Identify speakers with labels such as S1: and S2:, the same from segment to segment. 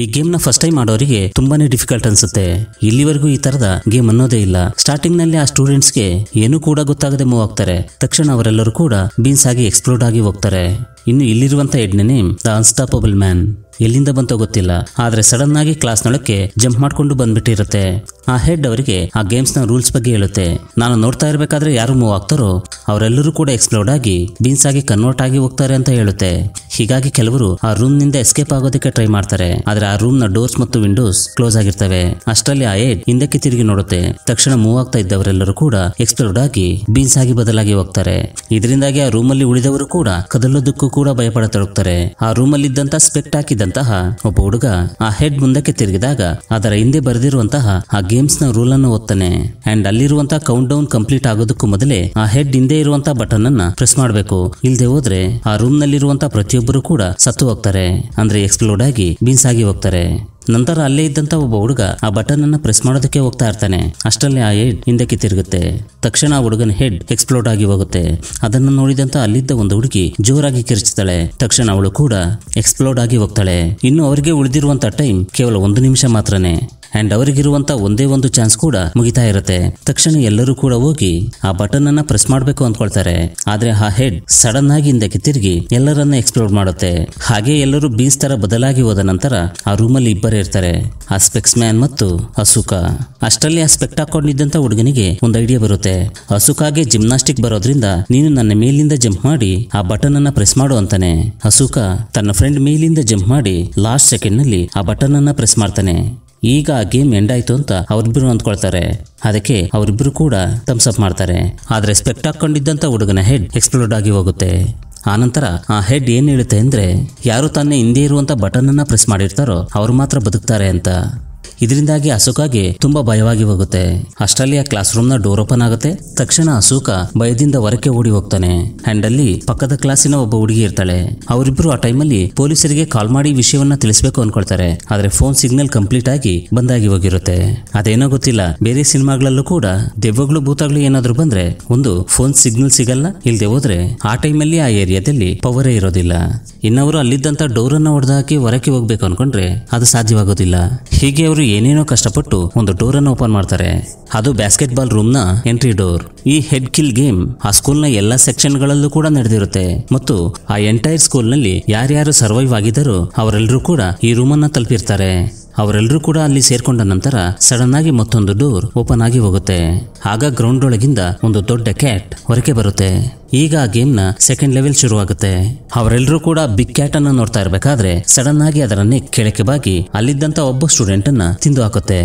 S1: ಈ ಗೇಮ್ ನ first time ಆಡೋರಿಗೆ ತುಂಬಾನೇ ಡಿಫಿಕಲ್ಟ್ ಅನ್ಸುತ್ತೆ ಇಲ್ಲಿವರೆಗೂ ಈ ತರದ ಗೇಮ್ ಅನ್ನೋದೇ ಇಲ್ಲ ಸ್ಟಾರ್ಟಿಂಗ್ ನಲ್ಲಿ ಆ ಗೆ ಏನು ಕೂಡ ಗೊತ್ತಾಗದೆ ಮೂವ್ ಆಗ್ತಾರೆ ತಕ್ಷಣ ಅವರೆಲ್ಲರೂ ಕೂಡ ಬೀನ್ಸ್ ಆಗಿ ಎಕ್ಸ್ಪ್ಲೋರ್ಡ್ ಆಗಿ ಹೋಗ್ತಾರೆ ಇನ್ನು ಇಲ್ಲಿರುವಂತ ನೇಮ್ ದ ಅನ್ಸ್ಟಾಪಬಲ್ ಮ್ಯಾನ್ ಎಲ್ಲಿಂದ ಬಂತೋ ಗೊತ್ತಿಲ್ಲ ಆದ್ರೆ ಸಡನ್ ಆಗಿ ಕ್ಲಾಸ್ ನೊಳಕ್ಕೆ ಜಂಪ್ ಮಾಡ್ಕೊಂಡು ಬಂದ್ಬಿಟ್ಟಿರುತ್ತೆ ಆ ಹೆಡ್ ಅವರಿಗೆ ಆ ಗೇಮ್ಸ್ ನ ರೂಲ್ಸ್ ಬಗ್ಗೆ ಹೇಳುತ್ತೆ ನಾನು ನೋಡ್ತಾ ಇರಬೇಕಾದ್ರೆ ಯಾರು ಮೂವ್ ಆಗ್ತಾರೋ ಅವರೆಲ್ಲರೂ ಕೂಡ ಎಕ್ಸ್ಪ್ಲೋರ್ಡ್ ಆಗಿ ಬೀನ್ಸ್ ಆಗಿ ಕನ್ವರ್ಟ್ ಆಗಿ ಹೋಗ್ತಾರೆ ಅಂತ ಹೇಳುತ್ತೆ ಹೀಗಾಗಿ ಕೆಲವರು ಆ ರೂಮ್ ನಿಂದ ಎಸ್ಕೇಪ್ ಆಗೋದಕ್ಕೆ ಟ್ರೈ ಮಾಡ್ತಾರೆ ಆದ್ರೆ ಆ ರೂಮ್ ನ ಡೋರ್ಸ್ ಮತ್ತು ವಿಂಡೋಸ್ ಕ್ಲೋಸ್ ಆಗಿರ್ತವೆ ಅಷ್ಟರಲ್ಲಿ ಆ ಏಡ್ ಹಿಂದಕ್ಕೆ ತಿರುಗಿ ನೋಡುತ್ತೆ ತಕ್ಷಣ ಮೂವ್ ಆಗ್ತಾ ಇದ್ದವರೆಲ್ಲರೂ ಕೂಡ ಎಕ್ಸ್ಪ್ಲೋರ್ಡ್ ಆಗಿ ಬೀನ್ಸ್ ಆಗಿ ಬದಲಾಗಿ ಹೋಗ್ತಾರೆ ಇದರಿಂದಾಗಿ ಆ ರೂಮ್ ಅಲ್ಲಿ ಉಳಿದವರು ಕೂಡ ಕದಲೋದಕ್ಕೂ ಕೂಡ ಭಯಪಡ ಆ ರೂಮ್ ಅಲ್ಲಿ ಇದ್ದಂತಹ ಸ್ಪೆಕ್ಟ್ ಹಾಕಿದಂತಹ ಒಬ್ಬ ಹುಡುಗ ಆ ಹೆಡ್ ಮುಂದಕ್ಕೆ ತಿರುಗಿದಾಗ ಅದರ ಹಿಂದೆ ಬರೆದಿರುವಂತಹ ಆ ಗೇಮ್ಸ್ ನ ರೂಲ್ ಅನ್ನು ಓದ್ತಾನೆ ಅಂಡ್ ಅಲ್ಲಿರುವಂತಹ ಕೌಂಟ್ ಡೌನ್ ಕಂಪ್ಲೀಟ್ ಆಗೋದಕ್ಕೂ ಮೊದಲೇ ಆ ಹೆಡ್ ಹಿಂದೆ ಇಲ್ಲದೆ ಇರುವಂತ ಬಟನ್ ಅನ್ನ ಪ್ರೆಸ್ ಮಾಡಬೇಕು ಇಲ್ಲದೆ ಹೋದ್ರೆ ಆ ರೂಮ್ ನಲ್ಲಿರುವಂತಹ ಪ್ರತಿಯೊಬ್ಬರು ಕೂಡ ಸತ್ತು ಹೋಗ್ತಾರೆ ಅಂದ್ರೆ ಎಕ್ಸ್ಪ್ಲೋಡ್ ಆಗಿ ಬೀನ್ಸ್ ಆಗಿ ಹೋಗ್ತಾರೆ ನಂತರ ಅಲ್ಲೇ ಇದ್ದಂತ ಒಬ್ಬ ಹುಡುಗ ಆ ಬಟನ್ ಅನ್ನ ಪ್ರೆಸ್ ಮಾಡೋದಕ್ಕೆ ಹೋಗ್ತಾ ಇರ್ತಾನೆ ಅಷ್ಟಲ್ಲೇ ಆ ಹೆಡ್ ಹಿಂದಕ್ಕೆ ತಿರುಗುತ್ತೆ ತಕ್ಷಣ ಆ ಹುಡುಗನ ಹೆಡ್ ಎಕ್ಸ್ಪ್ಲೋಡ್ ಆಗಿ ಹೋಗುತ್ತೆ ಅದನ್ನು ನೋಡಿದಂತ ಅಲ್ಲಿದ್ದ ಒಂದು ಹುಡುಗಿ ಜೋರಾಗಿ ಕಿರಿಚುತ್ತಾಳೆ ತಕ್ಷಣ ಅವಳು ಕೂಡ ಎಕ್ಸ್ಪ್ಲೋಡ್ ಆಗಿ ಹೋಗ್ತಾಳೆ ಇನ್ನು ಅವರಿಗೆ ಉಳಿದಿರುವಂತ ಟೈಮ್ ಕೇವಲ ಒಂದು ನಿಮಿಷ ಮಾತ್ರನೇ ಅಂಡ್ ಅವರಿಗಿರುವಂತ ಒಂದೇ ಒಂದು ಚಾನ್ಸ್ ಕೂಡ ಮುಗಿತಾ ಇರುತ್ತೆ ತಕ್ಷಣ ಎಲ್ಲರೂ ಕೂಡ ಹೋಗಿ ಆ ಬಟನ್ ಅನ್ನ ಪ್ರೆಸ್ ಮಾಡಬೇಕು ಅಂದ್ಕೊಳ್ತಾರೆ ಆದ್ರೆ ಆ ಹೆಡ್ ಸಡನ್ ಆಗಿ ಹಿಂದಕ್ಕೆ ತಿರುಗಿ ಎಲ್ಲರನ್ನ ಎಕ್ಸ್ಪ್ಲೋರ್ ಮಾಡುತ್ತೆ ಹಾಗೆ ಎಲ್ಲರೂ ಬೀನ್ಸ್ ತರ ಬದಲಾಗಿ ಹೋದ ನಂತರ ಆ ರೂಮ್ ಅಲ್ಲಿ ಇಬ್ಬರೇ ಇರ್ತಾರೆ ಆ ಸ್ಪೆಕ್ಸ್ ಮ್ಯಾನ್ ಮತ್ತು ಅಸುಕ ಅಷ್ಟರಲ್ಲಿ ಆ ಸ್ಪೆಕ್ಟ್ ಹಾಕೊಂಡಿದ್ದಂತ ಹುಡುಗನಿಗೆ ಒಂದು ಐಡಿಯಾ ಬರುತ್ತೆ ಅಸುಕಾಗೆ ಜಿಮ್ನಾಸ್ಟಿಕ್ ಬರೋದ್ರಿಂದ ನೀನು ನನ್ನ ಮೇಲಿಂದ ಜಂಪ್ ಮಾಡಿ ಆ ಬಟನ್ ಅನ್ನ ಪ್ರೆಸ್ ಮಾಡು ಅಂತಾನೆ ಅಸುಕ ತನ್ನ ಫ್ರೆಂಡ್ ಮೇಲಿಂದ ಜಂಪ್ ಮಾಡಿ ಲಾಸ್ಟ್ ಸೆಕೆಂಡ್ ನಲ್ಲಿ ಆ ಬಟನ್ ಅನ್ನ ಪ್ರೆಸ್ ಮಾಡ್ತಾನೆ ಈಗ ಆ ಗೇಮ್ ಎಂಡ್ ಆಯ್ತು ಅಂತ ಅವ್ರಿಬ್ರು ಅಂದ್ಕೊಳ್ತಾರೆ ಅದಕ್ಕೆ ಅವರಿಬ್ಬರು ಕೂಡ ಥಮ್ಸ್ ಅಪ್ ಮಾಡ್ತಾರೆ ಆದರೆ ಸ್ಪೆಕ್ಟ್ ಹಾಕೊಂಡಿದ್ದಂತ ಹುಡುಗನ ಹೆಡ್ ಎಕ್ಸ್ಪ್ಲೋರ್ಡ್ ಆಗಿ ಹೋಗುತ್ತೆ ಆನಂತರ ಆ ಹೆಡ್ ಏನು ಹೇಳುತ್ತೆ ಅಂದ್ರೆ ಯಾರು ತಾನೇ ಹಿಂದೆ ಇರುವಂತ ಬಟನ್ ಅನ್ನ ಪ್ರೆಸ್ ಮಾಡಿರ್ತಾರೋ ಅವ್ರು ಮಾತ್ರ ಬದುಕ್ತಾರೆ ಅಂತ ಇದರಿಂದಾಗಿ ಅಶೋಕಾಗೆ ತುಂಬಾ ಭಯವಾಗಿ ಹೋಗುತ್ತೆ ಅಷ್ಟರಲ್ಲಿ ಆ ಕ್ಲಾಸ್ ರೂಮ್ ನ ಡೋರ್ ಓಪನ್ ಆಗುತ್ತೆ ತಕ್ಷಣ ಅಶೋಕ ಭಯದಿಂದ ಹೊರಕ್ಕೆ ಓಡಿ ಹೋಗ್ತಾನೆ ಅಂಡ್ ಅಲ್ಲಿ ಪಕ್ಕದ ಕ್ಲಾಸಿನ ಒಬ್ಬ ಹುಡುಗಿ ಇರ್ತಾಳೆ ಅವರಿಬ್ರು ಆ ಟೈಮಲ್ಲಿ ಪೊಲೀಸರಿಗೆ ಕಾಲ್ ಮಾಡಿ ವಿಷಯವನ್ನ ತಿಳಿಸಬೇಕು ಅನ್ಕೊಳ್ತಾರೆ ಆದ್ರೆ ಫೋನ್ ಸಿಗ್ನಲ್ ಕಂಪ್ಲೀಟ್ ಆಗಿ ಬಂದಾಗಿ ಹೋಗಿರುತ್ತೆ ಅದೇನೋ ಗೊತ್ತಿಲ್ಲ ಬೇರೆ ಸಿನಿಮಾಗಳಲ್ಲೂ ಕೂಡ ದೆವ್ವಗಳು ಭೂತಗಳು ಏನಾದ್ರೂ ಬಂದ್ರೆ ಒಂದು ಫೋನ್ ಸಿಗ್ನಲ್ ಸಿಗಲ್ಲ ಇಲ್ದೆ ಹೋದ್ರೆ ಆ ಟೈಮಲ್ಲಿ ಆ ಏರಿಯಾದಲ್ಲಿ ಪವರೇ ಇರೋದಿಲ್ಲ ಇನ್ನವರು ಅಲ್ಲಿದ್ದಂತ ಡೋರ್ ಅನ್ನ ಹೊಡೆದಾಕಿ ಹೊರಕ್ಕೆ ಹೋಗ್ಬೇಕು ಅನ್ಕೊಂಡ್ರೆ ಅದು ಸಾಧ್ಯವಾಗೋದಿಲ್ಲ ಹೀಗೆ ಅವರು ಏನೇನೋ ಕಷ್ಟಪಟ್ಟು ಒಂದು ಡೋರ್ ಅನ್ನು ಓಪನ್ ಮಾಡ್ತಾರೆ ಅದು ಬ್ಯಾಸ್ಕೆಟ್ ಬಾಲ್ ರೂಮ್ ನ ಎಂಟ್ರಿ ಡೋರ್ ಈ ಹೆಡ್ ಕಿಲ್ ಗೇಮ್ ಆ ಸ್ಕೂಲ್ ನ ಎಲ್ಲಾ ಸೆಕ್ಷನ್ ಗಳಲ್ಲೂ ಕೂಡ ನಡೆದಿರುತ್ತೆ ಮತ್ತು ಆ ಎಂಟೈರ್ ಸ್ಕೂಲ್ ನಲ್ಲಿ ಯಾರ್ಯಾರು ಸರ್ವೈವ್ ಆಗಿದ್ದರೂ ಅವರೆಲ್ಲರೂ ಕೂಡ ಈ ರೂಮ್ ಅನ್ನ ತಲುಪಿರ್ತಾರೆ ಅವರೆಲ್ಲರೂ ಕೂಡ ಅಲ್ಲಿ ಸೇರ್ಕೊಂಡ ನಂತರ ಸಡನ್ ಆಗಿ ಮತ್ತೊಂದು ಡೋರ್ ಓಪನ್ ಆಗಿ ಹೋಗುತ್ತೆ ಆಗ ಗ್ರೌಂಡ್ ಒಳಗಿಂದ ಒಂದು ದೊಡ್ಡ ಕ್ಯಾಟ್ ಹೊರಕೆ ಬರುತ್ತೆ ಈಗ ಆ ಗೇಮ್ ನ ಸೆಕೆಂಡ್ ಲೆವೆಲ್ ಶುರುವಾಗುತ್ತೆ ಅವರೆಲ್ಲರೂ ಕೂಡ ಬಿಗ್ ಕ್ಯಾಟ್ ಅನ್ನ ನೋಡ್ತಾ ಇರಬೇಕಾದ್ರೆ ಸಡನ್ ಆಗಿ ಅದರನ್ನೇ ಕೆಳಕ್ಕೆ ಬಾಗಿ ಅಲ್ಲಿದ್ದಂತ ಒಬ್ಬ ಸ್ಟೂಡೆಂಟ್ ಅನ್ನ ತಿಂದು ಹಾಕುತ್ತೆ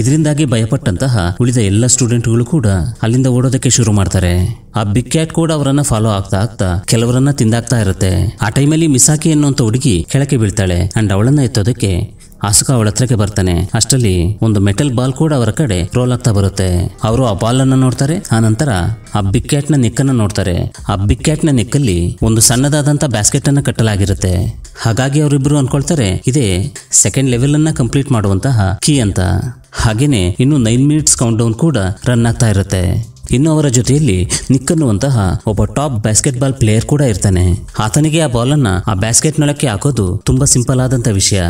S1: ಇದರಿಂದಾಗಿ ಭಯಪಟ್ಟಂತಹ ಉಳಿದ ಎಲ್ಲ ಸ್ಟೂಡೆಂಟ್ಗಳು ಕೂಡ ಅಲ್ಲಿಂದ ಓಡೋದಕ್ಕೆ ಶುರು ಮಾಡ್ತಾರೆ ಆ ಬಿಗ್ ಕ್ಯಾಟ್ ಕೂಡ ಅವರನ್ನ ಫಾಲೋ ಆಗ್ತಾ ಆಗ್ತಾ ಕೆಲವರನ್ನ ತಿಂದಾಗ್ತಾ ಇರುತ್ತೆ ಆ ಟೈಮಲ್ಲಿ ಮಿಸಾಕಿ ಅನ್ನುವಂತ ಹುಡುಗಿ ಕೆಳಕ್ಕೆ ಬೀಳ್ತಾಳೆ ಅಂಡ್ ಅವಳನ್ನ ಎತ್ತೋದಕ್ಕೆ ಆಸುಕ ಅವಳ ಹತ್ರಕ್ಕೆ ಬರ್ತಾನೆ ಅಷ್ಟರಲ್ಲಿ ಒಂದು ಮೆಟಲ್ ಬಾಲ್ ಕೂಡ ಅವರ ಕಡೆ ರೋಲ್ ಆಗ್ತಾ ಬರುತ್ತೆ ಅವರು ಆ ಬಾಲ್ ಅನ್ನು ನೋಡ್ತಾರೆ ಆ ನಂತರ ಆ ಕ್ಯಾಟ್ ನ ನೋಡ್ತಾರೆ ಆ ಕ್ಯಾಟ್ ನ ನೆಕ್ಕಲ್ಲಿ ಒಂದು ಸಣ್ಣದಾದಂತ ಬ್ಯಾಸ್ಕೆಟ್ ಅನ್ನ ಕಟ್ಟಲಾಗಿರುತ್ತೆ ಹಾಗಾಗಿ ಅವರಿಬ್ರು ಅನ್ಕೊಳ್ತಾರೆ ಇದೇ ಸೆಕೆಂಡ್ ಲೆವೆಲ್ ಅನ್ನ ಕಂಪ್ಲೀಟ್ ಮಾಡುವಂತಹ ಕೀ ಅಂತ ಹಾಗೇನೆ ಇನ್ನು ನೈನ್ ಮಿನಿಟ್ಸ್ ಕೌಂಟ್ ಡೌನ್ ಕೂಡ ರನ್ ಆಗ್ತಾ ಇರುತ್ತೆ ಇನ್ನು ಅವರ ಜೊತೆಯಲ್ಲಿ ನಿಕ್ ಅನ್ನುವಂತಹ ಒಬ್ಬ ಟಾಪ್ ಬ್ಯಾಸ್ಕೆಟ್ ಬಾಲ್ ಪ್ಲೇಯರ್ ಕೂಡ ಇರ್ತಾನೆ ಆತನಿಗೆ ಆ ಬಾಲನ್ನ ಆ ಬ್ಯಾಸ್ಕೆಟ್ ನೊಳಕ್ಕೆ ಹಾಕೋದು ತುಂಬಾ ಸಿಂಪಲ್ ಆದಂತ ವಿಷಯ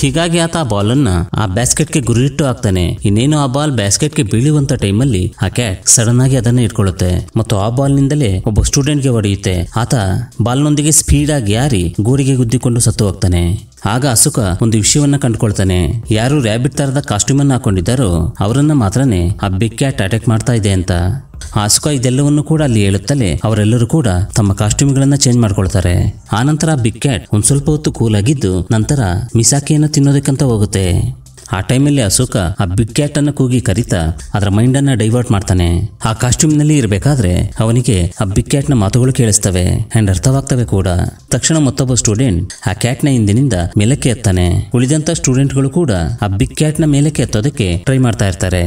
S1: ಹೀಗಾಗಿ ಆತ ಆ ಬಾಲನ್ನು ಆ ಬ್ಯಾಸ್ಕೆಟ್ಗೆ ಗುರಿಯಿಟ್ಟು ಹಾಕ್ತಾನೆ ಇನ್ನೇನು ಆ ಬಾಲ್ ಬ್ಯಾಸ್ಕೆಟ್ಗೆ ಬೀಳುವಂತ ಟೈಮಲ್ಲಿ ಆ ಕ್ಯಾಟ್ ಸಡನ್ ಆಗಿ ಅದನ್ನ ಇಟ್ಕೊಳ್ಳುತ್ತೆ ಮತ್ತು ಆ ಬಾಲ್ ನಿಂದಲೇ ಒಬ್ಬ ಸ್ಟೂಡೆಂಟ್ಗೆ ಹೊಡೆಯುತ್ತೆ ಆತ ಬಾಲ್ನೊಂದಿಗೆ ಸ್ಪೀಡ್ ಆಗಿ ಯಾರಿ ಗೂರಿಗೆ ಗುದ್ದಿಕೊಂಡು ಸತ್ತು ಹೋಗ್ತಾನೆ ಆಗ ಅಸುಖ ಒಂದು ವಿಷಯವನ್ನ ಕಂಡುಕೊಳ್ತಾನೆ ಯಾರು ರ್ಯಾಬಿಟ್ ತರದ ಕಾಸ್ಟ್ಯೂಮ್ ಅನ್ನು ಹಾಕೊಂಡಿದ್ದಾರೋ ಅವರನ್ನ ಮಾತ್ರನೇ ಆ ಬಿಗ್ ಕ್ಯಾಟ್ ಅಟ್ಯಾಕ್ ಮಾಡ್ತಾ ಇದೆ ಅಂತ ಆಸುಕ ಇದೆಲ್ಲವನ್ನು ಕೂಡ ಅಲ್ಲಿ ಹೇಳುತ್ತಲೇ ಅವರೆಲ್ಲರೂ ಕೂಡ ತಮ್ಮ ಕಾಸ್ಟ್ಯೂಮ್ಗಳನ್ನ ಚೇಂಜ್ ಮಾಡ್ಕೊಳ್ತಾರೆ ಆನಂತರ ಬಿಗ್ ಕ್ಯಾಟ್ ಒಂದ್ ಸ್ವಲ್ಪ ಹೊತ್ತು ಕೂಲ್ ಆಗಿದ್ದು ನಂತರ ಮಿಸಾಕಿಯನ್ನು ತಿನ್ನೋದಕ್ಕಂತ ಹೋಗುತ್ತೆ ಆ ಟೈಮಲ್ಲಿ ಅಶೋಕ ಆ ಬಿಗ್ ಕ್ಯಾಟ್ ಅನ್ನ ಕೂಗಿ ಕರೀತಾ ಅದರ ಮೈಂಡ್ ಅನ್ನ ಡೈವರ್ಟ್ ಮಾಡ್ತಾನೆ ಆ ಕಾಸ್ಟ್ಯೂಮ್ ನಲ್ಲಿ ಇರಬೇಕಾದ್ರೆ ಅವನಿಗೆ ಆ ಬಿಗ್ ಕ್ಯಾಟ್ ನ ಮಾತುಗಳು ಕೇಳಿಸ್ತವೆ ಅಂಡ್ ಅರ್ಥವಾಗ್ತವೆ ಕೂಡ ತಕ್ಷಣ ಮತ್ತೊಬ್ಬ ಸ್ಟೂಡೆಂಟ್ ಆ ಕ್ಯಾಟ್ ನ ಹಿಂದಿನಿಂದ ಮೇಲಕ್ಕೆ ಎತ್ತಾನೆ ಉಳಿದಂತ ಸ್ಟೂಡೆಂಟ್ ಗಳು ಕೂಡ ಆ ಬಿಗ್ ಕ್ಯಾಟ್ ನ ಮೇಲಕ್ಕೆ ಎತ್ತೋದಕ್ಕೆ ಟ್ರೈ ಮಾಡ್ತಾ ಇರ್ತಾರೆ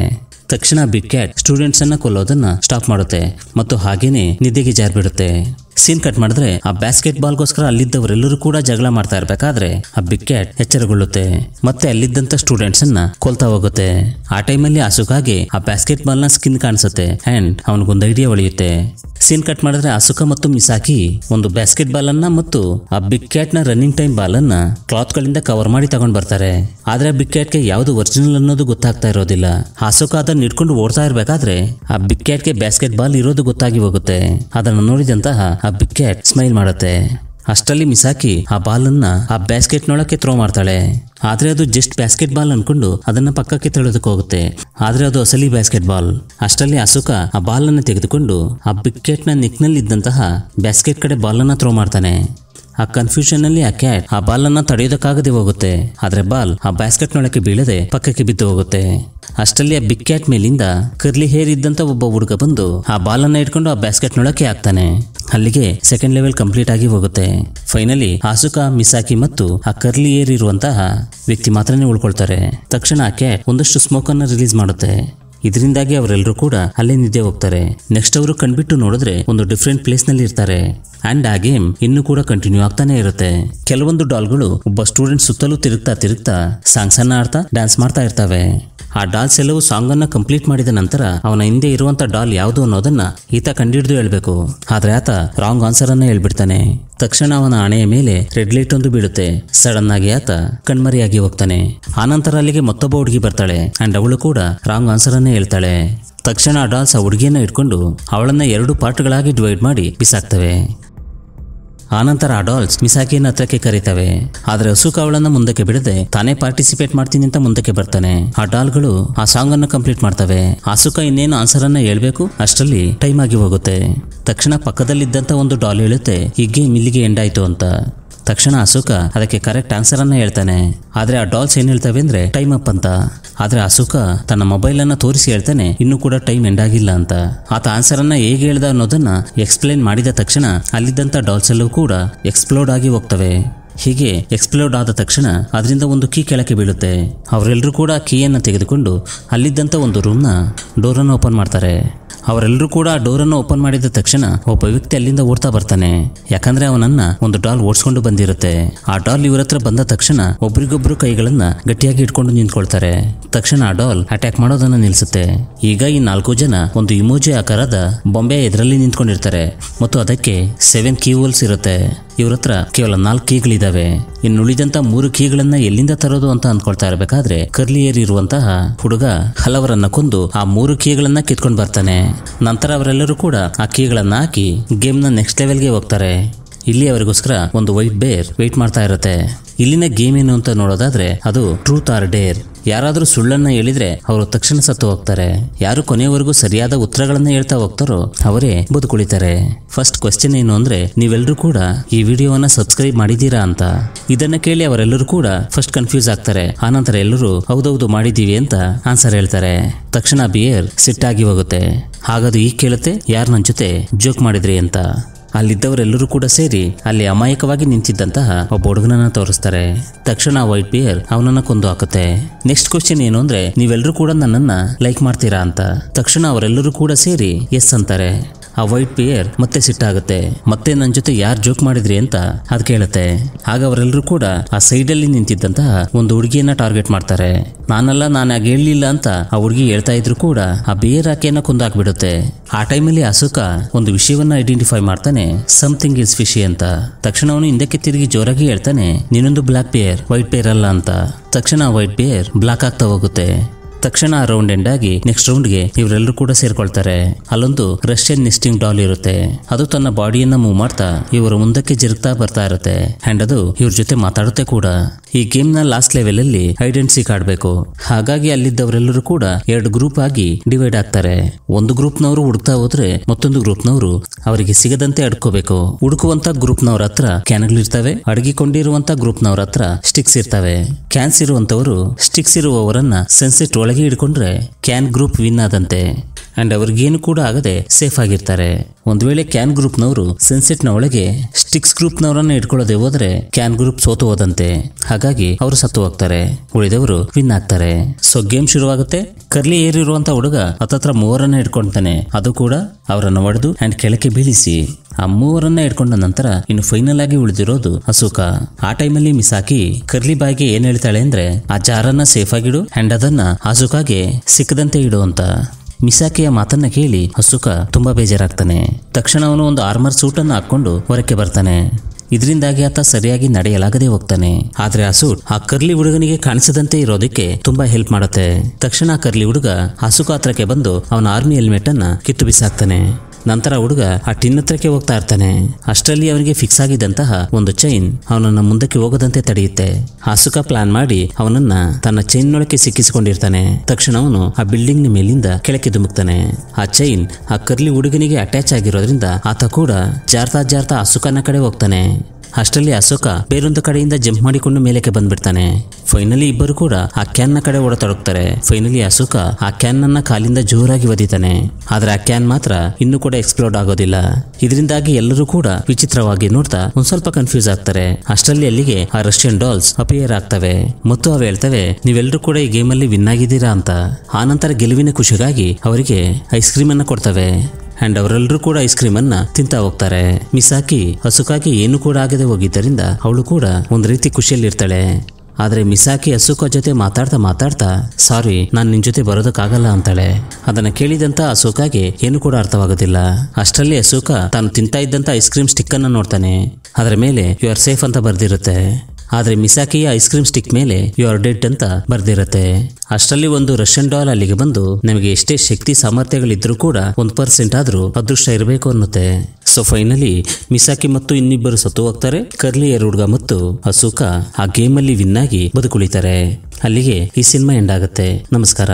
S1: ತಕ್ಷಣ ಬಿಗ್ ಕ್ಯಾಟ್ ಸ್ಟೂಡೆಂಟ್ಸ್ ಅನ್ನ ಕೊಲ್ಲೋದನ್ನ ಸ್ಟಾಪ್ ಮಾಡುತ್ತೆ ಮತ್ತು ಹಾಗೇನೆ ನಿದ್ದೆಗೆ ಜಾರ್ಬಿಡುತ್ತೆ ಸೀನ್ ಕಟ್ ಮಾಡಿದ್ರೆ ಆ ಬ್ಯಾಸ್ಕೆಟ್ ಬಾಲ್ಗೋಸ್ಕರ ಅಲ್ಲಿದ್ದವರೆಲ್ಲರೂ ಕೂಡ ಜಗಳ ಮಾಡ್ತಾ ಇರಬೇಕಾದ್ರೆ ಆ ಬಿಗ್ ಕ್ಯಾಟ್ ಎಚ್ಚರಗೊಳ್ಳುತ್ತೆ ಮತ್ತೆ ಅಲ್ಲಿದ್ದಂತ ಸ್ಟೂಡೆಂಟ್ಸ್ ಅನ್ನ ಕೊಲ್ತಾ ಹೋಗುತ್ತೆ ಆ ಟೈಮಲ್ಲಿ ಆಸುಕಾಗಿ ಆ ಬ್ಯಾಸ್ಕೆಟ್ ಬಾಲ್ ನ ಸ್ಕಿನ್ ಕಾಣಿಸುತ್ತೆ ಅಂಡ್ ಅವನಿಗೊಂದು ಐಡಿಯಾ ಒಳಿಯುತ್ತೆ ಸೀನ್ ಕಟ್ ಮಾಡಿದ್ರೆ ಅಸುಕ ಮತ್ತು ಮಿಸಾಕಿ ಒಂದು ಬ್ಯಾಸ್ಕೆಟ್ ಬಾಲ್ ಅನ್ನ ಮತ್ತು ಆ ಬಿಗ್ ಕ್ಯಾಟ್ ನ ರನ್ನಿಂಗ್ ಟೈಮ್ ಬಾಲ್ ಅನ್ನ ಕ್ಲಾತ್ ಗಳಿಂದ ಕವರ್ ಮಾಡಿ ತಗೊಂಡ್ ಬರ್ತಾರೆ ಆದ್ರೆ ಬಿಗ್ ಕ್ಯಾಟ್ ಗೆ ಯಾವ್ದು ಒರಿಜಿನಲ್ ಅನ್ನೋದು ಗೊತ್ತಾಗ್ತಾ ಇರೋದಿಲ್ಲ ಅಸುಕ ಅದನ್ನ ಇಟ್ಕೊಂಡು ಓಡ್ತಾ ಇರಬೇಕಾದ್ರೆ ಆ ಬಿಗ್ ಕ್ಯಾಟ್ ಗೆ ಬ್ಯಾಸ್ಕೆಟ್ ಬಾಲ್ ಇರೋದು ಗೊತ್ತಾಗಿ ಹೋಗುತ್ತೆ ಅದನ್ನು ನೋಡಿದಂತಹ ಆ ಬಿಗ್ ಕ್ಯಾಟ್ ಸ್ಮೈಲ್ ಮಾಡುತ್ತೆ ಅಷ್ಟಲ್ಲಿ ಮಿಸಾಕಿ ಆ ಬಾಲನ್ನ ಆ ಬ್ಯಾಸ್ಕೆಟ್ನೊಳಕ್ಕೆ ಥ್ರೋ ಮಾಡ್ತಾಳೆ ಆದ್ರೆ ಅದು ಜಸ್ಟ್ ಬ್ಯಾಸ್ಕೆಟ್ ಬಾಲ್ ಅನ್ಕೊಂಡು ಅದನ್ನ ಪಕ್ಕಕ್ಕೆ ತಳ್ಳೋದಕ್ಕೆ ಹೋಗುತ್ತೆ ಆದ್ರೆ ಅದು ಅಸಲಿ ಬ್ಯಾಸ್ಕೆಟ್ ಬಾಲ್ ಅಷ್ಟಲ್ಲಿ ಅಸುಕ ಆ ಬಾಲನ್ನು ತೆಗೆದುಕೊಂಡು ಆ ವಿಕೆಟ್ನ ನಿಕ್ನಲ್ಲಿದ್ದಂತಹ ಬ್ಯಾಸ್ಕೆಟ್ ಕಡೆ ಬಾಲನ್ನು ಥ್ರೋ ಮಾಡ್ತಾನೆ ಆ ಕನ್ಫ್ಯೂಷನ್ ಅಲ್ಲಿ ಆ ಕ್ಯಾಟ್ ಆ ಬಾಲ್ ಅನ್ನ ತಡೆಯೋದಕ್ಕಾಗದೆ ಹೋಗುತ್ತೆ ಆದ್ರೆ ಬಾಲ್ ಆ ಬ್ಯಾಸ್ಕೆಟ್ ನೊಳಕ್ಕೆ ಬೀಳದೆ ಪಕ್ಕಕ್ಕೆ ಬಿದ್ದು ಹೋಗುತ್ತೆ ಅಷ್ಟಲ್ಲಿ ಆ ಬಿಗ್ ಕ್ಯಾಟ್ ಮೇಲಿಂದ ಕರ್ಲಿ ಹೇರ್ ಇದ್ದಂತ ಒಬ್ಬ ಹುಡುಗ ಬಂದು ಆ ಬಾಲ್ ಅನ್ನ ಇಟ್ಕೊಂಡು ಆ ಬ್ಯಾಸ್ಕೆಟ್ ನೊಳಕ್ಕೆ ಹಾಕ್ತಾನೆ ಅಲ್ಲಿಗೆ ಸೆಕೆಂಡ್ ಲೆವೆಲ್ ಕಂಪ್ಲೀಟ್ ಆಗಿ ಹೋಗುತ್ತೆ ಫೈನಲಿ ಆಸುಕ ಮಿಸಾಕಿ ಮತ್ತು ಆ ಕರ್ಲಿ ಏರ್ ಇರುವಂತಹ ವ್ಯಕ್ತಿ ಮಾತ್ರನೇ ಉಳ್ಕೊಳ್ತಾರೆ ತಕ್ಷಣ ಆ ಕ್ಯಾಟ್ ಒಂದಷ್ಟು ಸ್ಮೋಕ್ ಅನ್ನ ರಿಲೀಸ್ ಮಾಡುತ್ತೆ ಇದರಿಂದಾಗಿ ಅವರೆಲ್ಲರೂ ಕೂಡ ಅಲ್ಲೇ ನಿದ್ದೆ ಹೋಗ್ತಾರೆ ನೆಕ್ಸ್ಟ್ ಅವರು ಕಂಡುಬಿಟ್ಟು ನೋಡಿದ್ರೆ ಒಂದು ಡಿಫ್ರೆಂಟ್ ಪ್ಲೇಸ್ ನಲ್ಲಿ ಇರ್ತಾರೆ ಅಂಡ್ ಆ ಗೇಮ್ ಇನ್ನು ಕೂಡ ಕಂಟಿನ್ಯೂ ಆಗ್ತಾನೆ ಇರುತ್ತೆ ಕೆಲವೊಂದು ಡಾಲ್ಗಳು ಒಬ್ಬ ಸ್ಟೂಡೆಂಟ್ ಸುತ್ತಲೂ ತಿರುಗ್ತಾ ತಿರುಗ್ತಾ ಸಾಂಗ್ಸ್ ಅನ್ನ ಆಡ್ತಾ ಡ್ಯಾನ್ಸ್ ಮಾಡ್ತಾ ಇರ್ತವೆ ಆ ಡಾಲ್ಸ್ ಎಲ್ಲವೂ ಸಾಂಗ್ ಅನ್ನ ಕಂಪ್ಲೀಟ್ ಮಾಡಿದ ನಂತರ ಅವನ ಹಿಂದೆ ಇರುವಂತ ಡಾಲ್ ಯಾವುದು ಅನ್ನೋದನ್ನ ಈತ ಕಂಡಿಡಿದು ಹೇಳ್ಬೇಕು ಆದ್ರೆ ಆತ ರಾಂಗ್ ಆನ್ಸರ್ ಅನ್ನ ಹೇಳ್ಬಿಡ್ತಾನೆ ತಕ್ಷಣ ಅವನ ಹಣೆಯ ಮೇಲೆ ರೆಡ್ ಲೈಟ್ ಒಂದು ಬೀಳುತ್ತೆ ಸಡನ್ ಆಗಿ ಆತ ಕಣ್ಮರಿಯಾಗಿ ಹೋಗ್ತಾನೆ ಆನಂತರ ಅಲ್ಲಿಗೆ ಮತ್ತೊಬ್ಬ ಹುಡುಗಿ ಬರ್ತಾಳೆ ಅಂಡ್ ಅವಳು ಕೂಡ ರಾಂಗ್ ಆನ್ಸರ್ ಅನ್ನೇ ಹೇಳ್ತಾಳೆ ತಕ್ಷಣ ಡಾಲ್ಸ್ ಆ ಹುಡುಗಿಯನ್ನ ಇಟ್ಕೊಂಡು ಅವಳನ್ನ ಎರಡು ಪಾರ್ಟ್ಗಳಾಗಿ ಡಿವೈಡ್ ಮಾಡಿ ಬಿಸಾಕ್ತವೆ ಆನಂತರ ಆ ಡಾಲ್ಸ್ ಹತ್ರಕ್ಕೆ ಕರೀತವೆ ಆದ್ರೆ ಅಸುಕ ಅವಳನ್ನು ಮುಂದಕ್ಕೆ ಬಿಡದೆ ತಾನೇ ಪಾರ್ಟಿಸಿಪೇಟ್ ಮಾಡ್ತೀನಿ ಅಂತ ಮುಂದಕ್ಕೆ ಬರ್ತಾನೆ ಆ ಡಾಲ್ಗಳು ಆ ಸಾಂಗ್ ಅನ್ನು ಕಂಪ್ಲೀಟ್ ಮಾಡ್ತವೆ ಅಸುಕ ಇನ್ನೇನು ಆನ್ಸರ್ ಅನ್ನ ಹೇಳ್ಬೇಕು ಅಷ್ಟರಲ್ಲಿ ಟೈಮ್ ಆಗಿ ಹೋಗುತ್ತೆ ತಕ್ಷಣ ಪಕ್ಕದಲ್ಲಿದ್ದಂತ ಒಂದು ಡಾಲ್ ಹೇಳುತ್ತೆ ಈ ಗೇಮ್ ಇಲ್ಲಿಗೆ ಎಂಡ್ ಆಯ್ತು ಅಂತ ತಕ್ಷಣ ಅಸುಕ ಅದಕ್ಕೆ ಕರೆಕ್ಟ್ ಆನ್ಸರ್ ಅನ್ನ ಹೇಳ್ತಾನೆ ಆದ್ರೆ ಆ ಡಾಲ್ಸ್ ಏನ್ ಹೇಳ್ತವೆ ಅಂದ್ರೆ ಟೈಮ್ ಅಪ್ ಅಂತ ಆದ್ರೆ ಅಸುಕ ತನ್ನ ಮೊಬೈಲ್ ಅನ್ನ ತೋರಿಸಿ ಹೇಳ್ತಾನೆ ಇನ್ನೂ ಕೂಡ ಟೈಮ್ ಎಂಡ್ ಆಗಿಲ್ಲ ಅಂತ ಆತ ಆನ್ಸರ್ ಅನ್ನ ಹೇಗೆ ಹೇಳ್ದ ಅನ್ನೋದನ್ನ ಎಕ್ಸ್ಪ್ಲೈನ್ ಮಾಡಿದ ತಕ್ಷಣ ಅಲ್ಲಿದ್ದಂತ ಡಾಲ್ಸ್ ಎಲ್ಲವೂ ಕೂಡ ಎಕ್ಸ್ಪ್ಲೋರ್ಡ್ ಆಗಿ ಹೋಗ್ತವೆ ಹೀಗೆ ಎಕ್ಸ್ಪ್ಲೋರ್ಡ್ ಆದ ತಕ್ಷಣ ಅದರಿಂದ ಒಂದು ಕೀ ಕೆಳಕ್ಕೆ ಬೀಳುತ್ತೆ ಅವರೆಲ್ಲರೂ ಕೂಡ ಕೀಯನ್ನು ತೆಗೆದುಕೊಂಡು ಅಲ್ಲಿದ್ದಂಥ ಒಂದು ರೂಮ್ನ ಡೋರನ್ನು ಓಪನ್ ಮಾಡ್ತಾರೆ ಅವರೆಲ್ಲರೂ ಕೂಡ ಆ ಅನ್ನು ಓಪನ್ ಮಾಡಿದ ತಕ್ಷಣ ಒಬ್ಬ ವ್ಯಕ್ತಿ ಅಲ್ಲಿಂದ ಓಡ್ತಾ ಬರ್ತಾನೆ ಯಾಕಂದ್ರೆ ಅವನನ್ನ ಒಂದು ಡಾಲ್ ಓಡಿಸ್ಕೊಂಡು ಬಂದಿರುತ್ತೆ ಆ ಡಾಲ್ ಇವ್ರ ಹತ್ರ ಬಂದ ತಕ್ಷಣ ಒಬ್ರಿಗೊಬ್ರು ಕೈಗಳನ್ನ ಗಟ್ಟಿಯಾಗಿ ಇಟ್ಕೊಂಡು ನಿಂತ್ಕೊಳ್ತಾರೆ ತಕ್ಷಣ ಆ ಡಾಲ್ ಅಟ್ಯಾಕ್ ಮಾಡೋದನ್ನ ನಿಲ್ಸುತ್ತೆ ಈಗ ಈ ನಾಲ್ಕು ಜನ ಒಂದು ಇಮೋಜಿ ಆಕಾರದ ಬೊಂಬೆ ಎದುರಲ್ಲಿ ನಿಂತ್ಕೊಂಡಿರ್ತಾರೆ ಮತ್ತು ಅದಕ್ಕೆ ಸೆವೆನ್ ಕೀ ಇರುತ್ತೆ ಇವ್ರ ಹತ್ರ ಕೇವಲ ನಾಲ್ಕು ಕೀಗಳಿದಾವೆ ಇನ್ನು ಉಳಿದಂತ ಮೂರು ಕೀಗಳನ್ನ ಎಲ್ಲಿಂದ ತರೋದು ಅಂತ ಅಂದ್ಕೊಳ್ತಾ ಇರಬೇಕಾದ್ರೆ ಕರ್ಲಿಯರ್ ಇರುವಂತಹ ಹುಡುಗ ಹಲವರನ್ನ ಕೊಂದು ಆ ಮೂರು ಕೀಗಳನ್ನ ಕಿತ್ಕೊಂಡು ಬರ್ತಾನೆ ನಂತರ ಅವರೆಲ್ಲರೂ ಕೂಡ ಆ ಕೀಗಳನ್ನ ಹಾಕಿ ನ ನೆಕ್ಸ್ಟ್ ಲೆವೆಲ್ಗೆ ಹೋಗ್ತಾರೆ ಅವರಿಗೋಸ್ಕರ ಒಂದು ವೈಟ್ ಬೇರ್ ವೆಯ್ಟ್ ಮಾಡ್ತಾ ಇರುತ್ತೆ ಇಲ್ಲಿನ ಗೇಮ್ ಏನು ಅಂತ ನೋಡೋದಾದ್ರೆ ಅದು ಟ್ರೂತ್ ಆರ್ ಡೇರ್ ಯಾರಾದರೂ ಸುಳ್ಳನ್ನ ಹೇಳಿದ್ರೆ ಅವರು ತಕ್ಷಣ ಸತ್ತು ಹೋಗ್ತಾರೆ ಯಾರು ಕೊನೆಯವರೆಗೂ ಸರಿಯಾದ ಉತ್ತರಗಳನ್ನ ಹೇಳ್ತಾ ಹೋಗ್ತಾರೋ ಅವರೇ ಬದುಕುಳಿತಾರೆ ಫಸ್ಟ್ ಕ್ವಶನ್ ಏನು ಅಂದ್ರೆ ನೀವೆಲ್ಲರೂ ಕೂಡ ಈ ವಿಡಿಯೋವನ್ನ ಸಬ್ಸ್ಕ್ರೈಬ್ ಮಾಡಿದೀರಾ ಅಂತ ಇದನ್ನ ಕೇಳಿ ಅವರೆಲ್ಲರೂ ಕೂಡ ಫಸ್ಟ್ ಕನ್ಫ್ಯೂಸ್ ಆಗ್ತಾರೆ ಆನಂತರ ಎಲ್ಲರೂ ಹೌದೌದು ಮಾಡಿದೀವಿ ಅಂತ ಆನ್ಸರ್ ಹೇಳ್ತಾರೆ ತಕ್ಷಣ ಬಿಯರ್ ಸಿಟ್ಟಾಗಿ ಹೋಗುತ್ತೆ ಹಾಗಾದ್ರೆ ಈಗ ಕೇಳುತ್ತೆ ಯಾರು ನನ್ನ ಜೊತೆ ಜೋಕ್ ಮಾಡಿದ್ರಿ ಅಂತ ಅಲ್ಲಿದ್ದವರೆಲ್ಲರೂ ಕೂಡ ಸೇರಿ ಅಲ್ಲಿ ಅಮಾಯಕವಾಗಿ ನಿಂತಿದ್ದಂತಹ ಒಬ್ಬ ಹುಡುಗನನ್ನ ತೋರಿಸ್ತಾರೆ ತಕ್ಷಣ ವೈಟ್ ಬಿಯರ್ ಅವನನ್ನ ಕೊಂದು ಹಾಕುತ್ತೆ ನೆಕ್ಸ್ಟ್ ಕ್ವಶನ್ ಏನು ಅಂದ್ರೆ ನೀವೆಲ್ಲರೂ ಕೂಡ ನನ್ನನ್ನ ಲೈಕ್ ಮಾಡ್ತೀರಾ ಅಂತ ತಕ್ಷಣ ಅವರೆಲ್ಲರೂ ಕೂಡ ಸೇರಿ ಎಸ್ ಅಂತಾರೆ ಆ ವೈಟ್ ಪಿಯರ್ ಮತ್ತೆ ಸಿಟ್ಟಾಗುತ್ತೆ ಮತ್ತೆ ನನ್ನ ಜೊತೆ ಯಾರು ಜೋಕ್ ಮಾಡಿದ್ರಿ ಅಂತ ಅದ್ ಕೇಳುತ್ತೆ ಆಗ ಅವರೆಲ್ಲರೂ ಕೂಡ ಆ ಸೈಡಲ್ಲಿ ನಿಂತಿದ್ದಂತಹ ಒಂದು ಹುಡುಗಿಯನ್ನ ಟಾರ್ಗೆಟ್ ಮಾಡ್ತಾರೆ ನಾನಲ್ಲ ನಾನು ಆಗ ಹೇಳಲಿಲ್ಲ ಅಂತ ಆ ಹುಡುಗಿ ಹೇಳ್ತಾ ಇದ್ರು ಕೂಡ ಆ ಬೇರ್ ಆಕೆಯನ್ನ ಕುಂದಾಕ್ಬಿಡುತ್ತೆ ಆ ಟೈಮಲ್ಲಿ ಅಸುಕ ಒಂದು ವಿಷಯವನ್ನ ಐಡೆಂಟಿಫೈ ಮಾಡ್ತಾನೆ ಸಮಥಿಂಗ್ ಇಸ್ ಫಿಶಿ ಅಂತ ತಕ್ಷಣ ಅವನು ಹಿಂದಕ್ಕೆ ತಿರುಗಿ ಜೋರಾಗಿ ಹೇಳ್ತಾನೆ ನಿನ್ನೊಂದು ಬ್ಲಾಕ್ ಪೇರ್ ವೈಟ್ ಪೇರ್ ಅಲ್ಲ ಅಂತ ತಕ್ಷಣ ವೈಟ್ ಪೇರ್ ಬ್ಲಾಕ್ ಆಗ್ತಾ ಹೋಗುತ್ತೆ ತಕ್ಷಣ ರೌಂಡ್ ಎಂಡ್ ಆಗಿ ನೆಕ್ಸ್ಟ್ ರೌಂಡ್ ಗೆ ಇವರೆಲ್ಲರೂ ಕೂಡ ಸೇರ್ಕೊಳ್ತಾರೆ ಅಲ್ಲೊಂದು ರಷ್ಯನ್ ನಿಸ್ಟಿಂಗ್ ಡಾಲ್ ಇರುತ್ತೆ ಅದು ತನ್ನ ಬಾಡಿಯನ್ನ ಮೂವ್ ಮಾಡ್ತಾ ಇವರ ಮುಂದಕ್ಕೆ ಜರುಗ್ತಾ ಬರ್ತಾ ಇರುತ್ತೆ ಅಂಡ್ ಅದು ಇವ್ರ ಜೊತೆ ಮಾತಾಡುತ್ತೆ ಕೂಡ ಈ ಗೇಮ್ ನ ಲಾಸ್ಟ್ ಲೆವೆಲ್ ಅಲ್ಲಿ ಐಡೆಂಟಿ ಕಾಡ್ಬೇಕು ಹಾಗಾಗಿ ಅಲ್ಲಿದ್ದವರೆಲ್ಲರೂ ಕೂಡ ಎರಡು ಗ್ರೂಪ್ ಆಗಿ ಡಿವೈಡ್ ಆಗ್ತಾರೆ ಒಂದು ಗ್ರೂಪ್ ನವರು ಹುಡುಕ್ತಾ ಹೋದ್ರೆ ಮತ್ತೊಂದು ಗ್ರೂಪ್ ನವರು ಅವರಿಗೆ ಸಿಗದಂತೆ ಅಡ್ಕೋಬೇಕು ಹುಡುಕುವಂತ ಗ್ರೂಪ್ ನವರ ಹತ್ರ ಕ್ಯಾನ್ಗಳಿರ್ತವೆ ಅಡಗಿಕೊಂಡಿರುವಂತ ಗ್ರೂಪ್ ನವರತ್ರ ಹತ್ರ ಸ್ಟಿಕ್ಸ್ ಇರ್ತವೆ ಕ್ಯಾನ್ಸ್ ಇರುವಂತವರು ಸ್ಟಿಕ್ಸ್ ಇರುವವರನ್ನ ಸೆನ್ಸೆಟ್ ಒಳಗೆ ಒಳಗೆ ಹಿಡ್ಕೊಂಡ್ರೆ ಕ್ಯಾನ್ ಗ್ರೂಪ್ ವಿನ್ ಆದಂತೆ ಅಂಡ್ ಅವ್ರಿಗೇನು ಕೂಡ ಆಗದೆ ಸೇಫ್ ಆಗಿರ್ತಾರೆ ಒಂದ್ ವೇಳೆ ಕ್ಯಾನ್ ಗ್ರೂಪ್ ನವರು ಸೆನ್ಸೆಟ್ ನ ಒಳಗೆ ಸ್ಟಿಕ್ಸ್ ಗ್ರೂಪ್ ನವರನ್ನ ಹೋದ್ರೆ ಕ್ಯಾನ್ ಗ್ರೂಪ್ ಸೋತು ಹೋದಂತೆ ಹಾಗಾಗಿ ಅವರು ಸತ್ತು ಹೋಗ್ತಾರೆ ಉಳಿದವರು ವಿನ್ ಆಗ್ತಾರೆ ಸೊ ಗೇಮ್ ಶುರುವಾಗುತ್ತೆ ಕರ್ಲಿ ಏರಿರುವಂತ ಹುಡುಗ ಹತ್ತತ್ರ ಮೂವರನ್ನ ಇಟ್ಕೊಂತಾನೆ ಅದು ಕೂಡ ಅವರನ್ನು ಒಡೆದು ಅಂಡ್ ಕೆಳಕ್ಕೆ ಬೀಳಿಸಿ ಆ ಮೂವರನ್ನ ಇಟ್ಕೊಂಡ ನಂತರ ಇನ್ನು ಫೈನಲ್ ಆಗಿ ಉಳಿದಿರೋದು ಅಸುಕ ಆ ಟೈಮಲ್ಲಿ ಮಿಸ್ ಹಾಕಿ ಕರ್ಲಿ ಬಾಯಿಗೆ ಏನ್ ಹೇಳ್ತಾಳೆ ಅಂದ್ರೆ ಆ ಜಾರನ್ನ ಸೇಫ್ ಆಗಿಡು ಅಂಡ್ ಅದನ್ನ ಅಸುಕಾಗೆ ಸಿಕ್ಕದಂತೆ ಇಡು ಅಂತ ಮಿಸಾಕೆಯ ಮಾತನ್ನ ಕೇಳಿ ಹಸುಕ ತುಂಬಾ ಬೇಜಾರಾಗ್ತಾನೆ ತಕ್ಷಣ ಅವನು ಒಂದು ಆರ್ಮರ್ ಸೂಟ್ ಅನ್ನು ಹಾಕೊಂಡು ಹೊರಕ್ಕೆ ಬರ್ತಾನೆ ಇದರಿಂದಾಗಿ ಆತ ಸರಿಯಾಗಿ ನಡೆಯಲಾಗದೆ ಹೋಗ್ತಾನೆ ಆದ್ರೆ ಆ ಸೂಟ್ ಆ ಕರ್ಲಿ ಹುಡುಗನಿಗೆ ಕಾಣಿಸದಂತೆ ಇರೋದಕ್ಕೆ ತುಂಬಾ ಹೆಲ್ಪ್ ಮಾಡುತ್ತೆ ತಕ್ಷಣ ಕರ್ಲಿ ಹುಡುಗ ಹತ್ರಕ್ಕೆ ಬಂದು ಅವನ ಆರ್ಮಿ ಹೆಲ್ಮೆಟ್ ಅನ್ನ ಕಿತ್ತು ಬಿಸಾಕ್ತಾನೆ ನಂತರ ಹುಡುಗ ಆ ಟಿನ್ ಹತ್ರಕ್ಕೆ ಹೋಗ್ತಾ ಇರ್ತಾನೆ ಅಷ್ಟರಲ್ಲಿ ಅವನಿಗೆ ಫಿಕ್ಸ್ ಆಗಿದ್ದಂತಹ ಒಂದು ಚೈನ್ ಅವನನ್ನ ಮುಂದಕ್ಕೆ ಹೋಗದಂತೆ ತಡೆಯುತ್ತೆ ಹಸುಕ ಪ್ಲಾನ್ ಮಾಡಿ ಅವನನ್ನ ತನ್ನ ಚೈನ್ ನೊಳಕ್ಕೆ ಸಿಕ್ಕಿಸಿಕೊಂಡಿರ್ತಾನೆ ತಕ್ಷಣ ಅವನು ಆ ಬಿಲ್ಡಿಂಗ್ ನ ಮೇಲಿಂದ ಕೆಳಕ್ಕೆ ಧುಮುಕ್ತಾನೆ ಆ ಚೈನ್ ಆ ಕರ್ಲಿ ಹುಡುಗನಿಗೆ ಅಟ್ಯಾಚ್ ಆಗಿರೋದ್ರಿಂದ ಆತ ಕೂಡ ಜಾರ್ತಾ ಜಾರ್ತಾ ಹಸುಕನ ಕಡೆ ಹೋಗ್ತಾನೆ ಅಷ್ಟರಲ್ಲಿ ಅಶೋಕ ಬೇರೊಂದು ಕಡೆಯಿಂದ ಜಂಪ್ ಮಾಡಿಕೊಂಡು ಮೇಲಕ್ಕೆ ಬಂದ್ಬಿಡ್ತಾನೆ ಫೈನಲಿ ಇಬ್ಬರು ಕೂಡ ಆ ಕ್ಯಾನ್ ನ ಕಡೆ ಓಡತೊಡಗ್ತಾರೆ ಫೈನಲಿ ಅಶೋಕ ಆ ಕ್ಯಾನ್ ಅನ್ನ ಕಾಲಿಂದ ಜೋರಾಗಿ ಒದಿತಾನೆ ಆದ್ರೆ ಆ ಕ್ಯಾನ್ ಮಾತ್ರ ಇನ್ನೂ ಕೂಡ ಎಕ್ಸ್ಪ್ಲೋರ್ಡ್ ಆಗೋದಿಲ್ಲ ಇದರಿಂದಾಗಿ ಎಲ್ಲರೂ ಕೂಡ ವಿಚಿತ್ರವಾಗಿ ನೋಡ್ತಾ ಒಂದ್ ಸ್ವಲ್ಪ ಕನ್ಫ್ಯೂಸ್ ಆಗ್ತಾರೆ ಅಷ್ಟರಲ್ಲಿ ಅಲ್ಲಿಗೆ ಆ ರಷ್ಯನ್ ಡಾಲ್ಸ್ ಅಪಿಯರ್ ಆಗ್ತವೆ ಮತ್ತು ಅವು ಹೇಳ್ತವೆ ನೀವೆಲ್ಲರೂ ಕೂಡ ಈ ಗೇಮ್ ಅಲ್ಲಿ ವಿನ್ ಆಗಿದ್ದೀರಾ ಅಂತ ಆನಂತರ ಗೆಲುವಿನ ಖುಷಿಗಾಗಿ ಅವರಿಗೆ ಐಸ್ ಕ್ರೀಮ್ ಅನ್ನ ಕೊಡ್ತವೆ ಅಂಡ್ ಅವರೆಲ್ಲರೂ ಕೂಡ ಐಸ್ ಕ್ರೀಮ್ ಅನ್ನ ತಿಂತಾ ಹೋಗ್ತಾರೆ ಮಿಸಾಕಿ ಹಸುಕಾಗಿ ಏನು ಕೂಡ ಆಗದೆ ಹೋಗಿದ್ದರಿಂದ ಅವಳು ಕೂಡ ಒಂದ್ ರೀತಿ ಇರ್ತಾಳೆ ಆದರೆ ಮಿಸಾಕಿ ಅಸುಕ ಜೊತೆ ಮಾತಾಡ್ತಾ ಮಾತಾಡ್ತಾ ಸಾರಿ ನಾನು ನಿನ್ನ ಜೊತೆ ಬರೋದಕ್ಕಾಗಲ್ಲ ಅಂತಾಳೆ ಅದನ್ನು ಕೇಳಿದಂತ ಅಸುಕಾಗೆ ಏನು ಕೂಡ ಅರ್ಥವಾಗೋದಿಲ್ಲ ಅಷ್ಟರಲ್ಲಿ ಅಸುಕ ತಾನು ತಿಂತಾ ಇದ್ದಂಥ ಐಸ್ ಕ್ರೀಮ್ ಸ್ಟಿಕ್ಕನ್ನು ನೋಡ್ತಾನೆ ಅದರ ಮೇಲೆ ಯು ಆರ್ ಸೇಫ್ ಅಂತ ಬರೆದಿರುತ್ತೆ ಆದರೆ ಮಿಸಾಕಿಯ ಐಸ್ ಕ್ರೀಮ್ ಸ್ಟಿಕ್ ಮೇಲೆ ಯು ಆರ್ ಡೆಡ್ ಅಂತ ಬರ್ದಿರತ್ತೆ ಅಷ್ಟರಲ್ಲಿ ಒಂದು ರಷ್ಯನ್ ಡಾಲ್ ಅಲ್ಲಿಗೆ ಬಂದು ನಮಗೆ ಎಷ್ಟೇ ಶಕ್ತಿ ಸಾಮರ್ಥ್ಯಗಳಿದ್ರೂ ಕೂಡ ಒಂದು ಪರ್ಸೆಂಟ್ ಆದ್ರೂ ಅದೃಷ್ಟ ಇರಬೇಕು ಅನ್ನುತ್ತೆ ಸೊ ಫೈನಲಿ ಮಿಸಾಕಿ ಮತ್ತು ಇನ್ನಿಬ್ಬರು ಸತ್ತು ಹೋಗ್ತಾರೆ ಕರ್ಲಿ ಹುಡುಗ ಮತ್ತು ಅಸೂಕ ಆ ಗೇಮಲ್ಲಿ ವಿನ್ ಆಗಿ ಬದುಕುಳಿತಾರೆ ಅಲ್ಲಿಗೆ ಈ ಸಿನಿಮಾ ಎಂಡ್ ಆಗುತ್ತೆ ನಮಸ್ಕಾರ